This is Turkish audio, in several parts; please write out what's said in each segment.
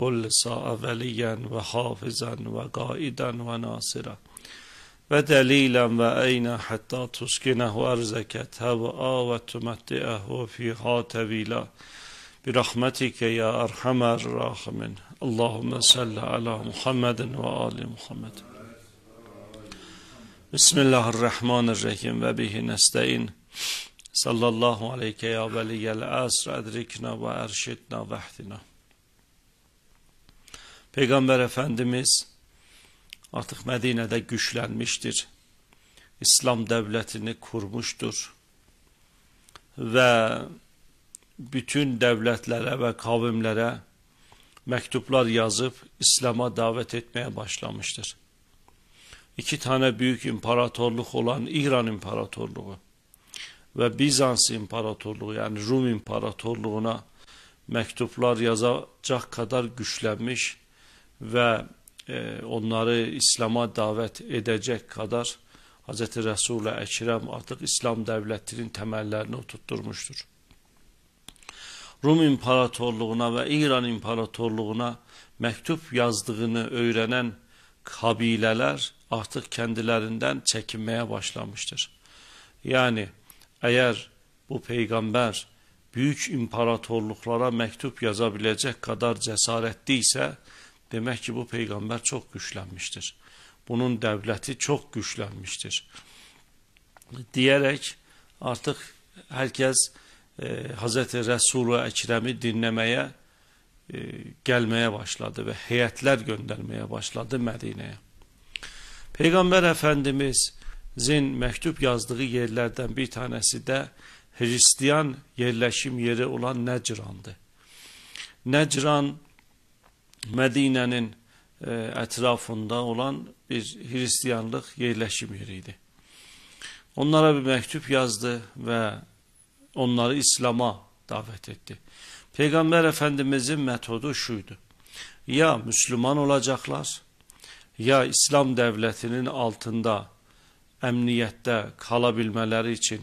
بلس أوليا وحافظا وقائدا وناصرا ودليلا وأين حتى تسكنه أرزك هباء وتمتئه فيها طويلا برحمتك يا أرحم الراحمين اللهم صل على محمد وآل محمد بسم الله الرحمن الرحيم وبه نستعين صلى الله عليك يا ولي العصر أدركنا وأرشدنا واهدنا Peygamber Efendimiz artık Medine'de güçlenmiştir. İslam devletini kurmuştur. Ve bütün devletlere ve kavimlere mektuplar yazıp İslam'a davet etmeye başlamıştır. İki tane büyük imparatorluk olan İran İmparatorluğu ve Bizans İmparatorluğu yani Rum İmparatorluğu'na mektuplar yazacak kadar güçlenmiş ve e, onları İslam'a davet edecek kadar Hz. Resul-i Ekrem artık İslam devletinin temellerini oturtturmuştur. Rum İmparatorluğuna ve İran İmparatorluğuna mektup yazdığını öğrenen kabileler artık kendilerinden çekinmeye başlamıştır. Yani eğer bu peygamber büyük imparatorluklara mektup yazabilecek kadar cesaretliyse Demək ki, bu peyğəmbər çox güclənmişdir. Bunun dövləti çox güclənmişdir. deyərək artıq hər kəs e, Hazreti Rəsulu Əkrəmi dinləməyə e, gəlməyə başladı və heyətlər göndərməyə başladı Mədinəyə. Peyğəmbər Əfəndimizin məktub yazdığı yerlərdən bir tanəsi də Hristiyan yerləşim yeri olan Nəcrandı. Nəcran Medine'nin e, etrafında olan bir Hristiyanlık yerleşim yeriydi. Onlara bir mektup yazdı ve onları İslam'a davet etti. Peygamber Efendimizin metodu şuydu. Ya Müslüman olacaklar ya İslam devletinin altında emniyette kalabilmeleri için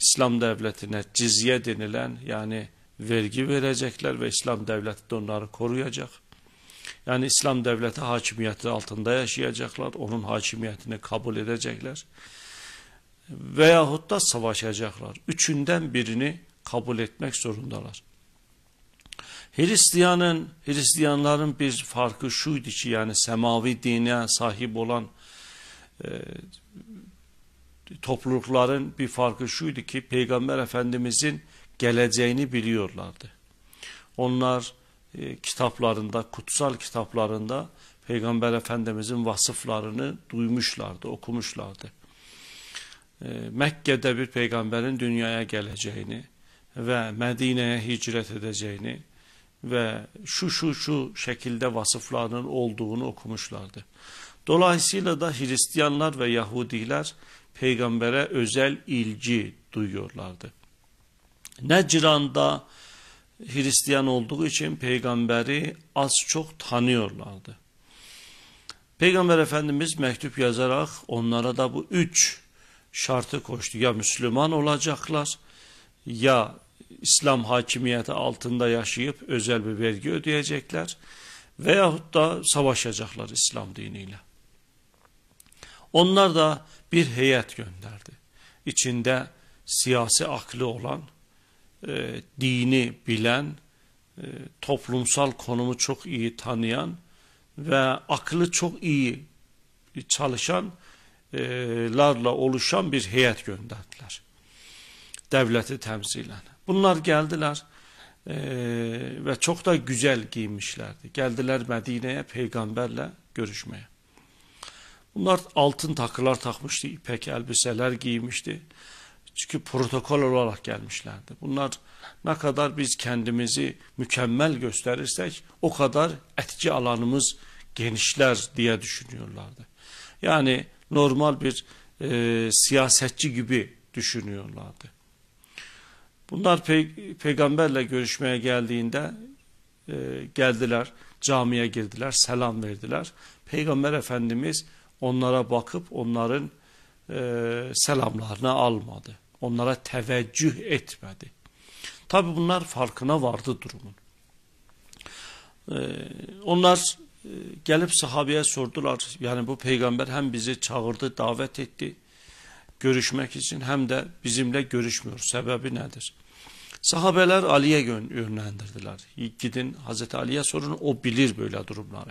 İslam devletine cizye denilen yani vergi verecekler ve İslam devleti de onları koruyacak. Yani İslam devleti hakimiyeti altında yaşayacaklar. Onun hakimiyetini kabul edecekler. Veyahut da savaşacaklar. Üçünden birini kabul etmek zorundalar. Hristiyanın, Hristiyanların bir farkı şuydu ki yani semavi dine sahip olan e, toplulukların bir farkı şuydu ki Peygamber Efendimizin geleceğini biliyorlardı. Onlar e, kitaplarında, kutsal kitaplarında Peygamber Efendimizin vasıflarını duymuşlardı, okumuşlardı. E, Mekke'de bir peygamberin dünyaya geleceğini ve Medine'ye hicret edeceğini ve şu şu şu şekilde vasıflarının olduğunu okumuşlardı. Dolayısıyla da Hristiyanlar ve Yahudiler peygambere özel ilgi duyuyorlardı. Necran'da Hristiyan olduğu için peygamberi az çok tanıyorlardı. Peygamber Efendimiz mektup yazarak onlara da bu üç şartı koştu. Ya Müslüman olacaklar ya İslam hakimiyeti altında yaşayıp özel bir vergi ödeyecekler veyahut da savaşacaklar İslam diniyle. Onlar da bir heyet gönderdi. İçinde siyasi aklı olan e, dini bilen, e, toplumsal konumu çok iyi tanıyan ve aklı çok iyi çalışanlarla e, oluşan bir heyet gönderdiler. Devleti temsilen. Bunlar geldiler e, ve çok da güzel giymişlerdi. Geldiler Medine'ye peygamberle görüşmeye. Bunlar altın takılar takmıştı, ipek elbiseler giymişti. Çünkü protokol olarak gelmişlerdi. Bunlar ne kadar biz kendimizi mükemmel gösterirsek o kadar etki alanımız genişler diye düşünüyorlardı. Yani normal bir e, siyasetçi gibi düşünüyorlardı. Bunlar pe peygamberle görüşmeye geldiğinde e, geldiler, camiye girdiler, selam verdiler. Peygamber Efendimiz onlara bakıp onların e, selamlarını almadı. Onlara teveccüh etmedi. Tabi bunlar farkına vardı durumun. Ee, onlar e, gelip sahabeye sordular. Yani bu peygamber hem bizi çağırdı, davet etti görüşmek için hem de bizimle görüşmüyor. Sebebi nedir? Sahabeler Ali'ye yönlendirdiler. Gidin Hazreti Ali'ye sorun o bilir böyle durumları.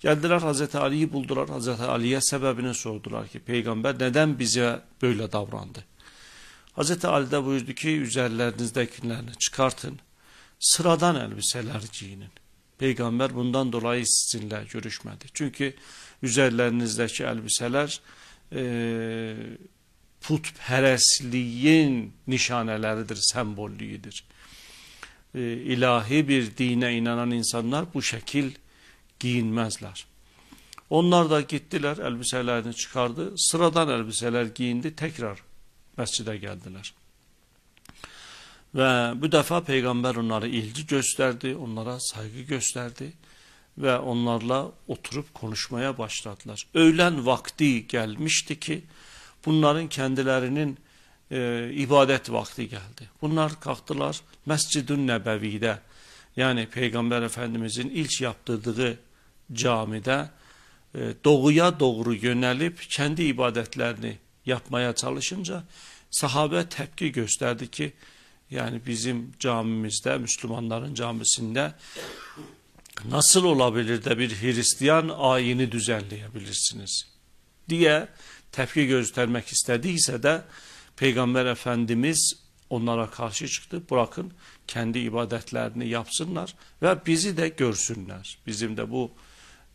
Geldiler Hazreti Ali'yi buldular. Hazreti Ali'ye sebebini sordular ki peygamber neden bize böyle davrandı? Hz. Ali'de buyurdu ki üzerlerinizdekilerini çıkartın. Sıradan elbiseler giyinin. Peygamber bundan dolayı sizinle görüşmedi. Çünkü üzerlerinizdeki elbiseler e, putperestliğin nişaneleridir, sembollüğüdür. E, ilahi bir dine inanan insanlar bu şekil giyinmezler. Onlar da gittiler elbiselerini çıkardı. Sıradan elbiseler giyindi. Tekrar məscidə gəldilər. Və bu dəfə Peyğəmbər onlara ilgi göstərdi, onlara saygı göstərdi və onlarla oturub konuşmaya başladılar. Öğlen vakti gelmişti ki bunların kendilerinin e, ibadət vakti geldi. Bunlar kalktılar Mescidün Nebevi'de yani Peygamber Efendimizin ilk yaptırdığı camide e, doğuya doğru yönelip kendi ibadetlerini yapmaya çalışınca sahabe tepki gösterdi ki yani bizim camimizde Müslümanların camisinde nasıl olabilir de bir Hristiyan ayini düzenleyebilirsiniz diye tepki göstermek istediyse de Peygamber Efendimiz onlara karşı çıktı. Bırakın kendi ibadetlerini yapsınlar ve bizi de görsünler. Bizim de bu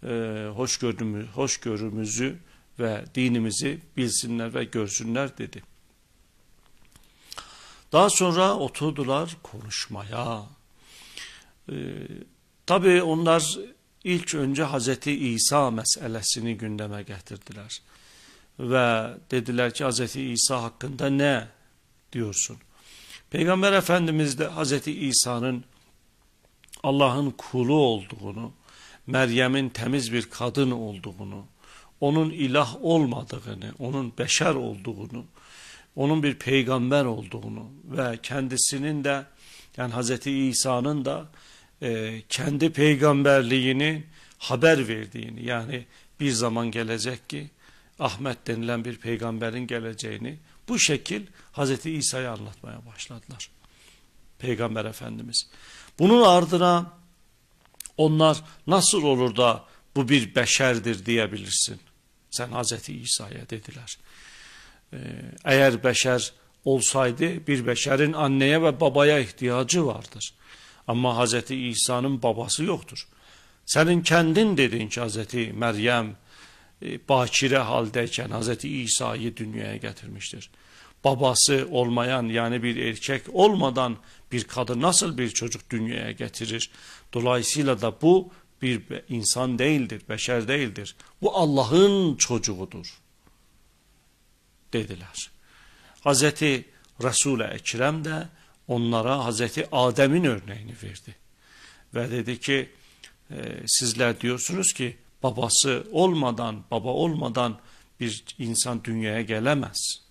e, hoşgörümü, hoşgörümüzü ve dinimizi bilsinler ve görsünler dedi. Daha sonra oturdular konuşmaya. Ee, Tabi onlar ilk önce Hazreti İsa meselesini gündeme getirdiler. Ve dediler ki Hazreti İsa hakkında ne diyorsun? Peygamber Efendimiz de Hazreti İsa'nın Allah'ın kulu olduğunu, Meryem'in temiz bir kadın olduğunu, onun ilah olmadığını, onun beşer olduğunu, onun bir peygamber olduğunu ve kendisinin de yani Hazreti İsa'nın da e, kendi peygamberliğini haber verdiğini yani bir zaman gelecek ki Ahmet denilen bir peygamberin geleceğini bu şekil Hazreti İsa'yı anlatmaya başladılar. Peygamber Efendimiz. Bunun ardına onlar nasıl olur da bu bir beşerdir diyebilirsin. Sən Hazreti İsa'ya dedilər. Əgər bəşər olsaydı, bir bəşərin annəyə və babaya ehtiyacı vardır. Amma Hazreti İsa'nın babası yoxdur. Sənin kəndin dedin ki, Hazreti Məryəm bakirə haldəykən Hazreti İsa'yı dünyaya gətirmişdir. Babası olmayan, yəni bir erkək olmadan bir kadın nasıl bir çocuk dünyaya getirir? Dolayısıyla da bu bir insan değildir, beşer değildir. Bu Allah'ın çocuğudur dediler. Hazreti Resul-i Ekrem de onlara Hazreti Adem'in örneğini verdi. Ve dedi ki e, sizler diyorsunuz ki babası olmadan, baba olmadan bir insan dünyaya gelemez.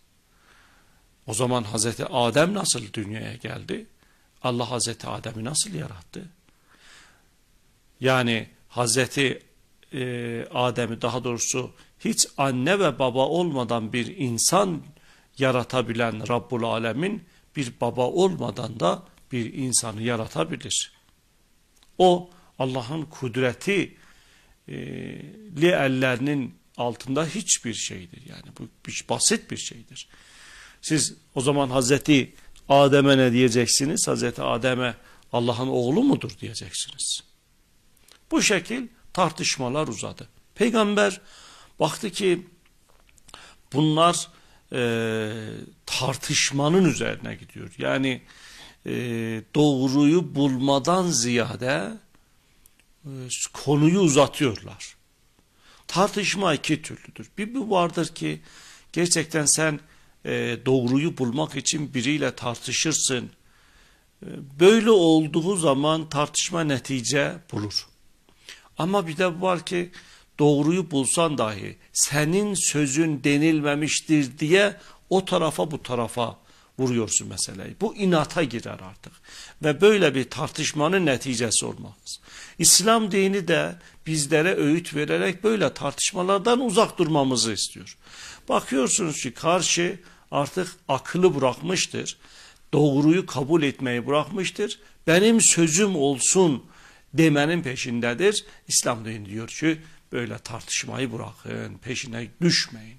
O zaman Hazreti Adem nasıl dünyaya geldi? Allah Hazreti Adem'i nasıl yarattı? yani Hazreti e, Adem'i daha doğrusu hiç anne ve baba olmadan bir insan yaratabilen Rabbul Alemin bir baba olmadan da bir insanı yaratabilir. O Allah'ın kudreti e, li ellerinin altında hiçbir şeydir. Yani bu hiç basit bir şeydir. Siz o zaman Hazreti Adem'e ne diyeceksiniz? Hazreti Adem'e Allah'ın oğlu mudur diyeceksiniz. Bu şekil tartışmalar uzadı. Peygamber baktı ki bunlar e, tartışmanın üzerine gidiyor. Yani e, doğruyu bulmadan ziyade e, konuyu uzatıyorlar. Tartışma iki türlüdür. Bir bu vardır ki gerçekten sen e, doğruyu bulmak için biriyle tartışırsın. E, böyle olduğu zaman tartışma netice bulur. Ama bir de var ki doğruyu bulsan dahi senin sözün denilmemiştir diye o tarafa bu tarafa vuruyorsun meseleyi. Bu inata girer artık ve böyle bir tartışmanın neticesi olmaz. İslam dini de bizlere öğüt vererek böyle tartışmalardan uzak durmamızı istiyor. Bakıyorsunuz ki karşı artık akıllı bırakmıştır. Doğruyu kabul etmeyi bırakmıştır. Benim sözüm olsun demənin peşindədir. İslam dini deyir ki, belə tartışmayı buraxın, peşinə düşməyin.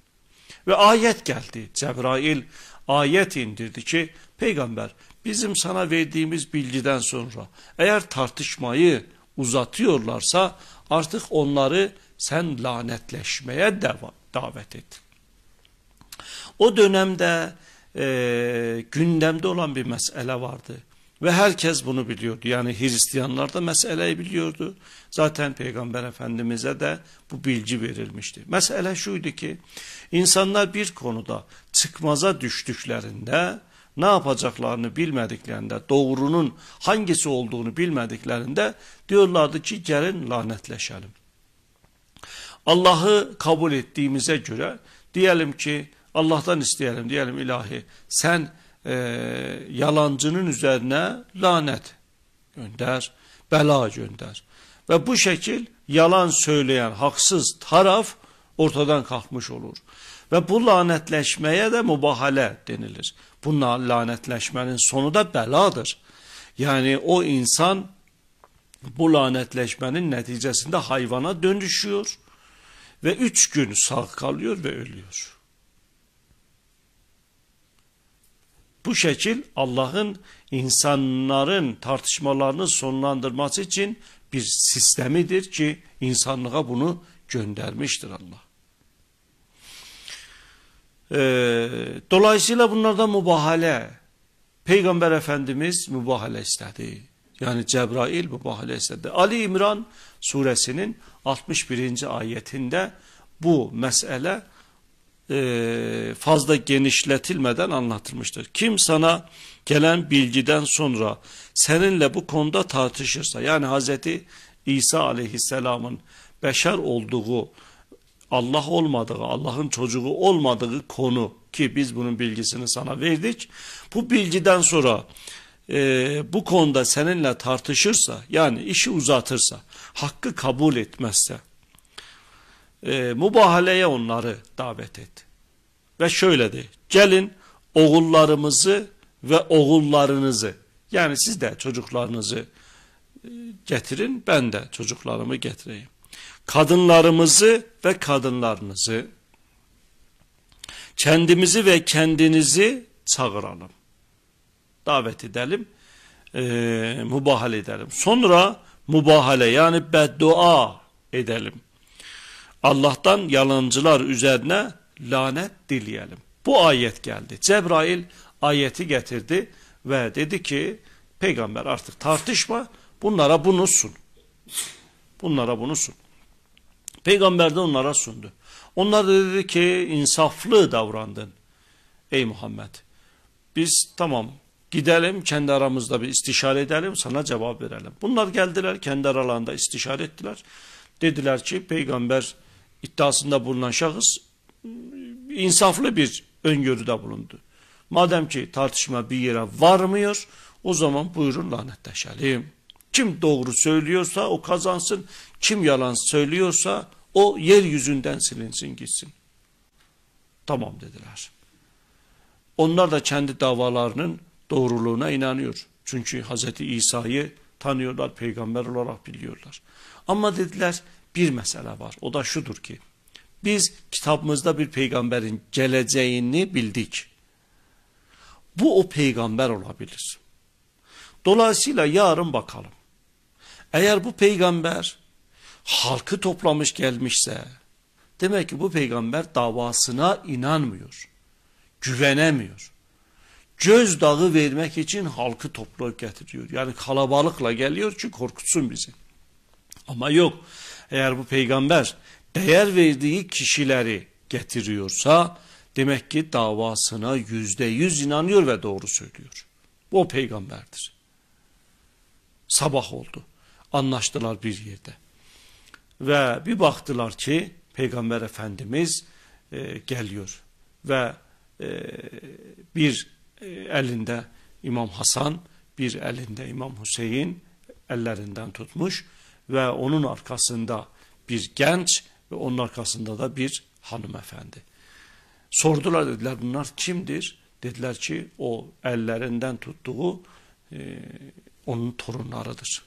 Və ayət gəldi. Cəbrail ayət indirdi ki, peyğəmbər, bizim sana verdiyimiz bilgidən sonra əgər tartışmayı uzatıyorlarsa, artıq onları sən lanətləşməyə davət et. O dönəmdə e, gündəmdə olan bir məsələ vardı. Ve herkes bunu biliyordu. Yani Hristiyanlar da meseleyi biliyordu. Zaten Peygamber Efendimiz'e de bu bilgi verilmişti. Mesele şuydu ki insanlar bir konuda çıkmaza düştüklerinde ne yapacaklarını bilmediklerinde doğrunun hangisi olduğunu bilmediklerinde diyorlardı ki gelin lanetleşelim. Allah'ı kabul ettiğimize göre diyelim ki Allah'tan isteyelim diyelim ilahi sen e, yalancının üzerine lanet gönder, bela gönder. Ve bu şekil yalan söyleyen haksız taraf ortadan kalkmış olur. Ve bu lanetleşmeye de mübahale denilir. Bu lanetleşmenin sonu da beladır. Yani o insan bu lanetleşmenin neticesinde hayvana dönüşüyor ve üç gün sağ kalıyor ve ölüyor. Bu şekil Allah'ın insanların tartışmalarını sonlandırması için bir sistemidir ki insanlığa bunu göndermiştir Allah. Ee, dolayısıyla bunlarda mübahale, Peygamber Efendimiz mübahale istedi. Yani Cebrail mübahale istedi. Ali İmran suresinin 61. ayetinde bu mesele e, fazla genişletilmeden anlatılmıştır. Kim sana gelen bilgiden sonra seninle bu konuda tartışırsa yani Hz. İsa aleyhisselamın beşer olduğu Allah olmadığı, Allah'ın çocuğu olmadığı konu ki biz bunun bilgisini sana verdik. Bu bilgiden sonra e, bu konuda seninle tartışırsa yani işi uzatırsa, hakkı kabul etmezse e, mübahaleye onları davet et. Ve şöyle de gelin oğullarımızı ve oğullarınızı yani siz de çocuklarınızı e, getirin ben de çocuklarımı getireyim. Kadınlarımızı ve kadınlarınızı kendimizi ve kendinizi çağıralım. Davet edelim, e, mübahale edelim. Sonra mübahale yani beddua edelim. Allah'tan yalancılar üzerine lanet dileyelim. Bu ayet geldi. Cebrail ayeti getirdi ve dedi ki peygamber artık tartışma bunlara bunu sun. Bunlara bunu sun. Peygamber de onlara sundu. Onlar da dedi ki insaflı davrandın ey Muhammed. Biz tamam gidelim kendi aramızda bir istişare edelim sana cevap verelim. Bunlar geldiler kendi aralarında istişare ettiler. Dediler ki peygamber iddiasında bulunan şahıs insaflı bir öngörüde bulundu. Madem ki tartışma bir yere varmıyor o zaman buyurun lanetleşelim. Kim doğru söylüyorsa o kazansın, kim yalan söylüyorsa o yeryüzünden silinsin gitsin. Tamam dediler. Onlar da kendi davalarının doğruluğuna inanıyor. Çünkü Hazreti İsa'yı tanıyorlar, peygamber olarak biliyorlar. Ama dediler bir mesele var. O da şudur ki biz kitabımızda bir peygamberin geleceğini bildik. Bu o peygamber olabilir. Dolayısıyla yarın bakalım. Eğer bu peygamber halkı toplamış gelmişse demek ki bu peygamber davasına inanmıyor. Güvenemiyor. Gözdağı vermek için halkı toplayıp getiriyor. Yani kalabalıkla geliyor ki korkutsun bizi. Ama yok eğer bu peygamber değer verdiği kişileri getiriyorsa demek ki davasına yüzde yüz inanıyor ve doğru söylüyor. Bu o peygamberdir. Sabah oldu. Anlaştılar bir yerde. Ve bir baktılar ki peygamber efendimiz e, geliyor. Ve e, bir e, elinde İmam Hasan, bir elinde İmam Hüseyin ellerinden tutmuş ve onun arkasında bir genç ve onun arkasında da bir hanımefendi. Sordular dediler bunlar kimdir? Dediler ki o ellerinden tuttuğu e, onun torunlarıdır.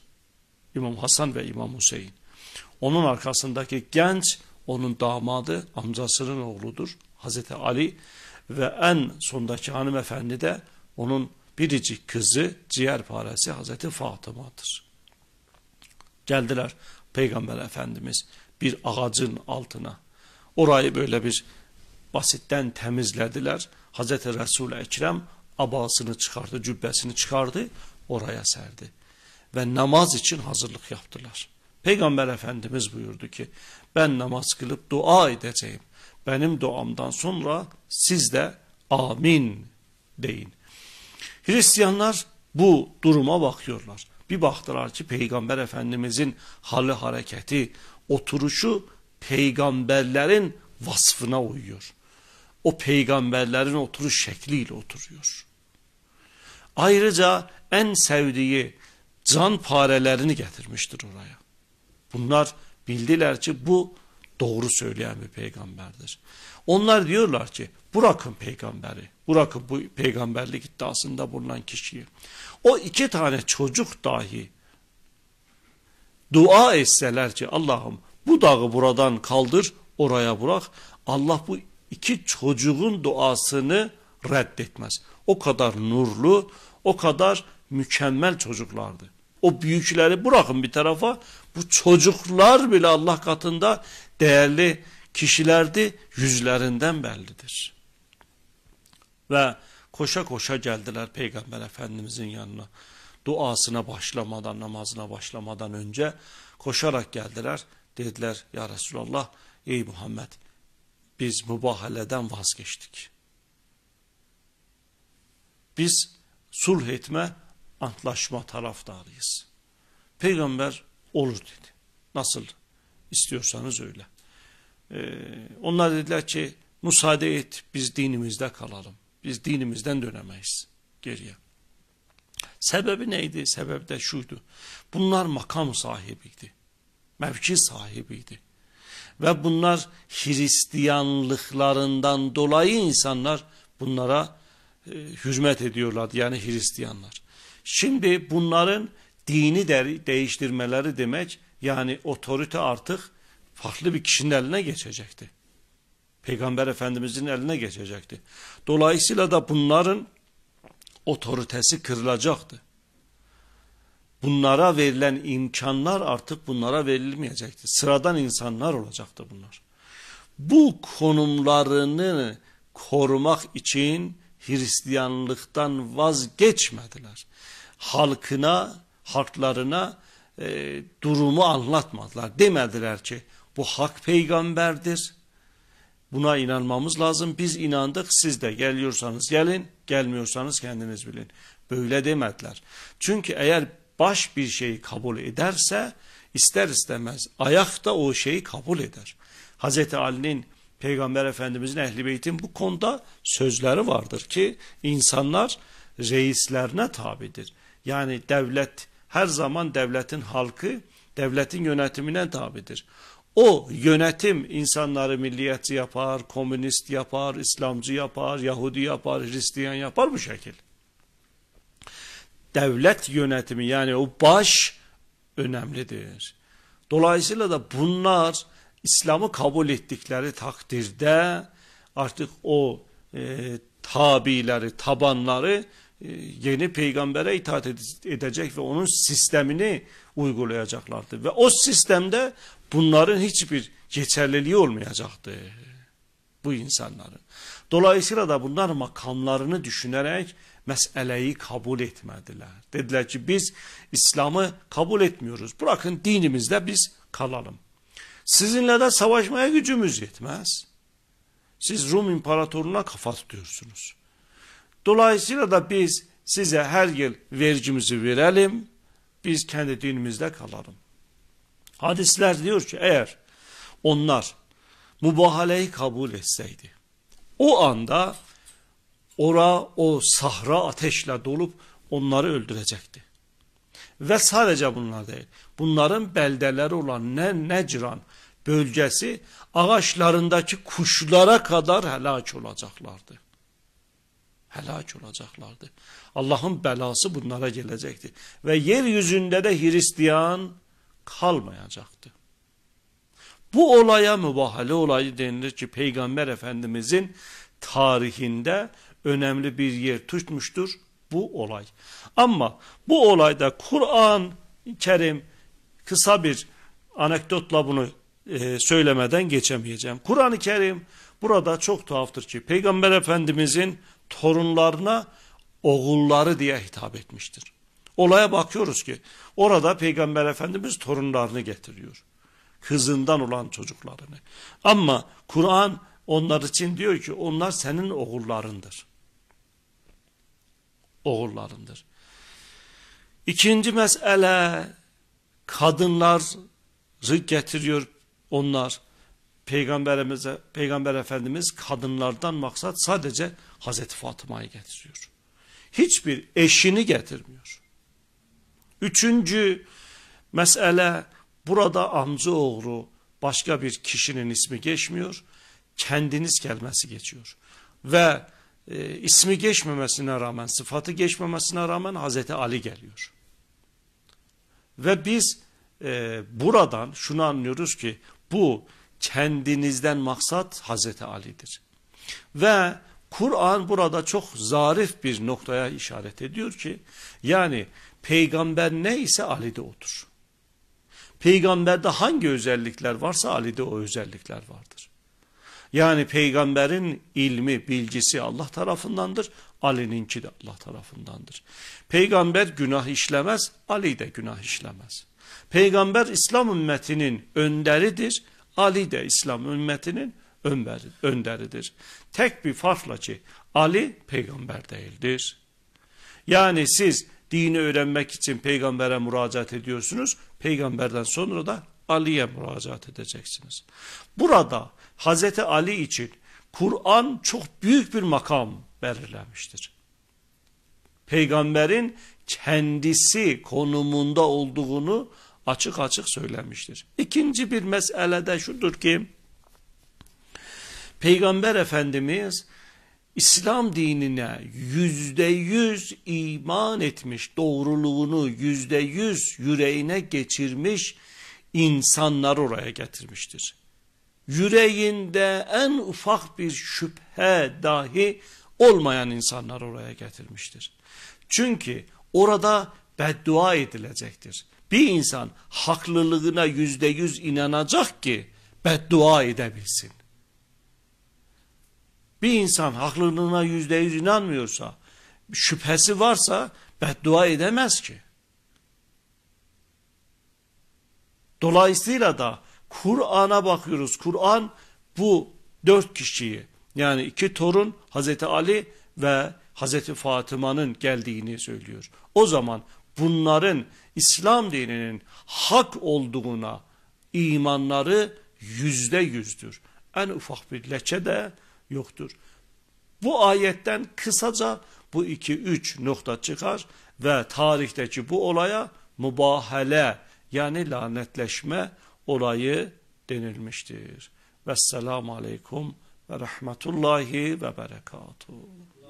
İmam Hasan ve İmam Hüseyin. Onun arkasındaki genç onun damadı amcasının oğludur Hazreti Ali ve en sondaki hanımefendi de onun biricik kızı ciğer ciğerparesi Hazreti Fatıma'dır. Geldiler Peygamber Efendimiz bir ağacın altına. Orayı böyle bir basitten temizlediler. Hazreti Resul-i Ekrem abasını çıkardı, cübbesini çıkardı, oraya serdi. Ve namaz için hazırlık yaptılar. Peygamber Efendimiz buyurdu ki ben namaz kılıp dua edeceğim. Benim duamdan sonra siz de amin deyin. Hristiyanlar bu duruma bakıyorlar. Bir baktılar ki Peygamber Efendimizin halı hareketi, oturuşu peygamberlerin vasfına uyuyor. O peygamberlerin oturuş şekliyle oturuyor. Ayrıca en sevdiği can parelerini getirmiştir oraya. Bunlar bildiler ki bu doğru söyleyen bir peygamberdir. Onlar diyorlar ki bırakın peygamberi, bırakın bu peygamberlik iddiasında bulunan kişiyi. O iki tane çocuk dahi dua etseler ki Allah'ım bu dağı buradan kaldır oraya bırak. Allah bu iki çocuğun duasını reddetmez. O kadar nurlu, o kadar mükemmel çocuklardı. O büyükleri bırakın bir tarafa. Bu çocuklar bile Allah katında değerli kişilerdi. Yüzlerinden bellidir. Ve koşa koşa geldiler Peygamber Efendimizin yanına. Duasına başlamadan, namazına başlamadan önce koşarak geldiler. Dediler ya Resulallah, ey Muhammed biz mübahaleden vazgeçtik. Biz sulh etme, antlaşma taraftarıyız. Peygamber olur dedi. Nasıl istiyorsanız öyle. Ee, onlar dediler ki müsaade et biz dinimizde kalalım biz dinimizden dönemeyiz geriye. Sebebi neydi? Sebep de şuydu. Bunlar makam sahibiydi. Mevki sahibiydi. Ve bunlar Hristiyanlıklarından dolayı insanlar bunlara e, hürmet ediyorlardı. Yani Hristiyanlar. Şimdi bunların dini de değiştirmeleri demek yani otorite artık farklı bir kişinin eline geçecekti. Peygamber Efendimizin eline geçecekti. Dolayısıyla da bunların otoritesi kırılacaktı. Bunlara verilen imkanlar artık bunlara verilmeyecekti. Sıradan insanlar olacaktı bunlar. Bu konumlarını korumak için Hristiyanlıktan vazgeçmediler. Halkına, halklarına e, durumu anlatmadılar. Demediler ki bu hak peygamberdir Buna inanmamız lazım. Biz inandık siz de geliyorsanız gelin gelmiyorsanız kendiniz bilin. Böyle demediler. Çünkü eğer baş bir şeyi kabul ederse ister istemez ayakta o şeyi kabul eder. Hz. Ali'nin Peygamber Efendimizin Ehli Beyt'in bu konuda sözleri vardır ki insanlar reislerine tabidir. Yani devlet her zaman devletin halkı devletin yönetimine tabidir. O yönetim insanları milliyetçi yapar, komünist yapar, İslamcı yapar, Yahudi yapar, Hristiyan yapar bu şekil. Devlet yönetimi yani o baş önemlidir. Dolayısıyla da bunlar İslam'ı kabul ettikleri takdirde artık o e, tabileri, tabanları e, yeni peygambere itaat edecek ve onun sistemini uygulayacaklardı. Ve o sistemde bunların hiçbir geçerliliği olmayacaktı bu insanların. Dolayısıyla da bunlar makamlarını düşünerek meseleyi kabul etmediler. Dediler ki biz İslam'ı kabul etmiyoruz. Bırakın dinimizde biz kalalım. Sizinle de savaşmaya gücümüz yetmez. Siz Rum imparatoruna kafa tutuyorsunuz. Dolayısıyla da biz size her yıl vergimizi verelim. Biz kendi dinimizde kalalım. Hadisler diyor ki eğer onlar mübahaleyi kabul etseydi o anda ora o sahra ateşle dolup onları öldürecekti. Ve sadece bunlar değil. Bunların beldeleri olan ne Necran bölgesi ağaçlarındaki kuşlara kadar helak olacaklardı. Helak olacaklardı. Allah'ın belası bunlara gelecekti. Ve yeryüzünde de Hristiyan, kalmayacaktı. Bu olaya mübahale olayı denilir ki Peygamber Efendimizin tarihinde önemli bir yer tutmuştur bu olay. Ama bu olayda Kur'an Kerim kısa bir anekdotla bunu e, söylemeden geçemeyeceğim. Kur'an-ı Kerim burada çok tuhaftır ki Peygamber Efendimizin torunlarına oğulları diye hitap etmiştir. Olaya bakıyoruz ki orada Peygamber Efendimiz torunlarını getiriyor. Kızından olan çocuklarını. Ama Kur'an onlar için diyor ki onlar senin oğullarındır. Oğullarındır. İkinci mesele kadınları getiriyor onlar. Peygamberimize, Peygamber Efendimiz kadınlardan maksat sadece Hazreti Fatıma'yı getiriyor. Hiçbir eşini getirmiyor. Üçüncü mesele burada Amcaoğlu başka bir kişinin ismi geçmiyor. Kendiniz kelimesi geçiyor. Ve e, ismi geçmemesine rağmen, sıfatı geçmemesine rağmen Hazreti Ali geliyor. Ve biz e, buradan şunu anlıyoruz ki bu kendinizden maksat Hazreti Ali'dir. Ve Kur'an burada çok zarif bir noktaya işaret ediyor ki yani Peygamber neyse Ali'de otur. Peygamberde hangi özellikler varsa Ali'de o özellikler vardır. Yani peygamberin ilmi, bilgisi Allah tarafındandır. Ali'ninki de Allah tarafındandır. Peygamber günah işlemez, Ali de günah işlemez. Peygamber İslam ümmetinin önderidir. Ali de İslam ümmetinin önderidir. Tek bir farkla ki Ali peygamber değildir. Yani siz dini öğrenmek için peygambere müracaat ediyorsunuz. Peygamberden sonra da Ali'ye müracaat edeceksiniz. Burada Hazreti Ali için Kur'an çok büyük bir makam belirlemiştir. Peygamberin kendisi konumunda olduğunu açık açık söylemiştir. İkinci bir meselede şudur ki, Peygamber Efendimiz İslam dinine yüzde yüz iman etmiş, doğruluğunu yüzde yüz yüreğine geçirmiş insanlar oraya getirmiştir. Yüreğinde en ufak bir şüphe dahi olmayan insanlar oraya getirmiştir. Çünkü orada beddua edilecektir. Bir insan haklılığına yüzde yüz inanacak ki beddua edebilsin bir insan haklılığına yüzde yüz inanmıyorsa, şüphesi varsa beddua edemez ki. Dolayısıyla da Kur'an'a bakıyoruz. Kur'an bu dört kişiyi yani iki torun Hazreti Ali ve Hazreti Fatıma'nın geldiğini söylüyor. O zaman bunların İslam dininin hak olduğuna imanları yüzde yüzdür. En ufak bir leçe de yoktur. Bu ayetten kısaca bu iki üç nokta çıkar ve tarihteki bu olaya mübahale yani lanetleşme olayı denilmiştir. Vesselamu aleyküm ve rahmetullahi ve berekatuhu.